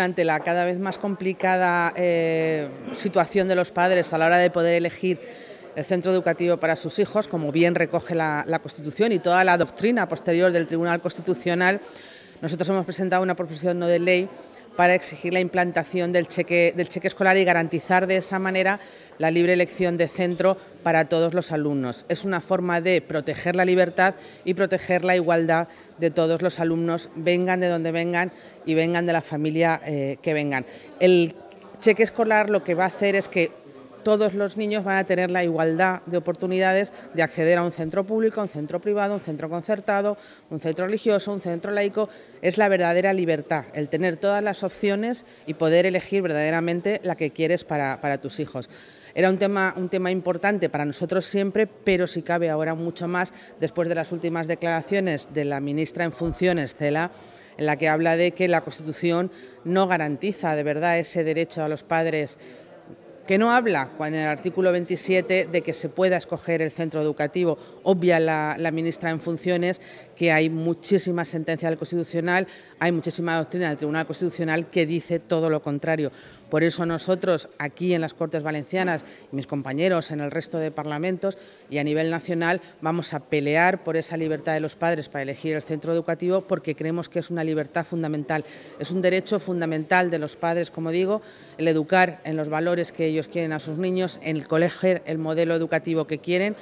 ante la cada vez más complicada eh, situación de los padres a la hora de poder elegir el centro educativo para sus hijos, como bien recoge la, la Constitución y toda la doctrina posterior del Tribunal Constitucional, nosotros hemos presentado una proposición no de ley para exigir la implantación del cheque, escolar y garantizar de esa manera la libre elección de centro para todos los alumnos. Es una forma de proteger la libertad y proteger la igualdad de todos los alumnos, vengan de donde vengan y vengan de la familia eh, que vengan. El cheque escolar lo que va a hacer es que todos los niños van a tener la igualdad de oportunidades de acceder a un centro público, un centro privado, un centro concertado, un centro religioso, un centro laico. Es la verdadera libertad, el tener todas las opciones y poder elegir verdaderamente la que quieres para, tus hijos era un tema, un tema importante para nosotros siempre, pero si cabe ahora mucho más después de las últimas declaraciones de la ministra en funciones, Cela, en la que habla de que la Constitución no garantiza de verdad ese derecho a los padres que no habla en el artículo 27 de que se pueda escoger el centro educativo. Obvia la, la ministra en funciones que hay muchísima sentencia del Constitucional, hay muchísima doctrina del Tribunal Constitucional que dice todo lo contrario. Por eso nosotros aquí en las Cortes Valencianas, y mis compañeros en el resto de parlamentos y a nivel nacional vamos a pelear por esa libertad de los padres para elegir el centro educativo porque creemos que es una libertad fundamental, es un derecho fundamental de los padres, como digo, el educar en los valores que ellos quieren a sus niños, en el colegio el modelo educativo que quieren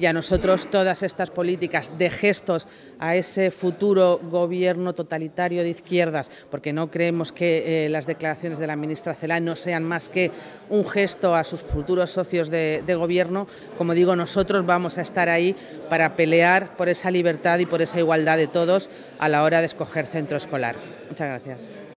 y a nosotros todas estas políticas de gestos a ese futuro gobierno totalitario de izquierdas, porque no creemos que eh, las declaraciones de la ministra Celán no sean más que un gesto a sus futuros socios de gobierno, como digo, nosotros vamos a estar ahí para pelear por esa libertad y por esa igualdad de todos a la hora de escoger centro escolar. Muchas gracias.